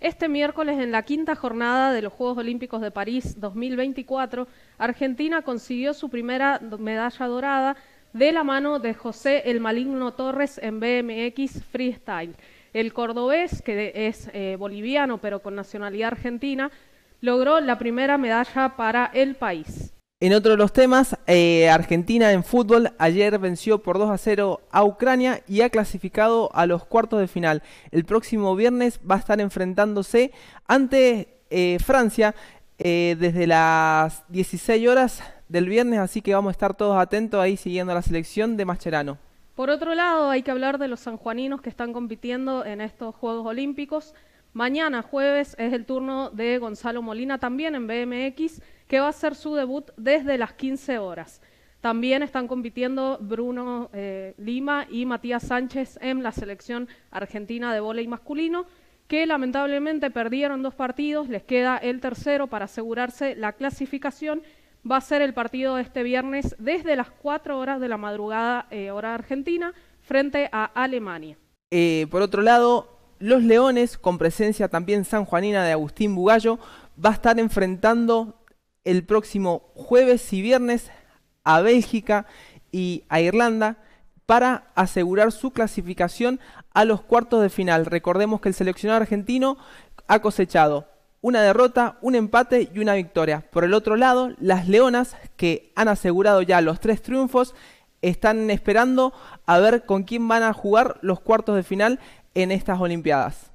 Este miércoles, en la quinta jornada de los Juegos Olímpicos de París 2024, Argentina consiguió su primera medalla dorada de la mano de José El Maligno Torres en BMX Freestyle. El cordobés, que es eh, boliviano pero con nacionalidad argentina, logró la primera medalla para el país. En otro de los temas, eh, Argentina en fútbol ayer venció por 2 a 0 a Ucrania y ha clasificado a los cuartos de final. El próximo viernes va a estar enfrentándose ante eh, Francia eh, desde las 16 horas del viernes, así que vamos a estar todos atentos ahí siguiendo la selección de Mascherano. Por otro lado, hay que hablar de los sanjuaninos que están compitiendo en estos Juegos Olímpicos. Mañana, jueves, es el turno de Gonzalo Molina también en BMX que va a ser su debut desde las 15 horas. También están compitiendo Bruno eh, Lima y Matías Sánchez en la selección argentina de voleibol masculino, que lamentablemente perdieron dos partidos, les queda el tercero para asegurarse la clasificación. Va a ser el partido de este viernes desde las 4 horas de la madrugada eh, hora argentina frente a Alemania. Eh, por otro lado, los Leones, con presencia también sanjuanina de Agustín Bugallo, va a estar enfrentando el próximo jueves y viernes a Bélgica y a Irlanda para asegurar su clasificación a los cuartos de final. Recordemos que el seleccionado argentino ha cosechado una derrota, un empate y una victoria. Por el otro lado, las Leonas, que han asegurado ya los tres triunfos, están esperando a ver con quién van a jugar los cuartos de final en estas Olimpiadas.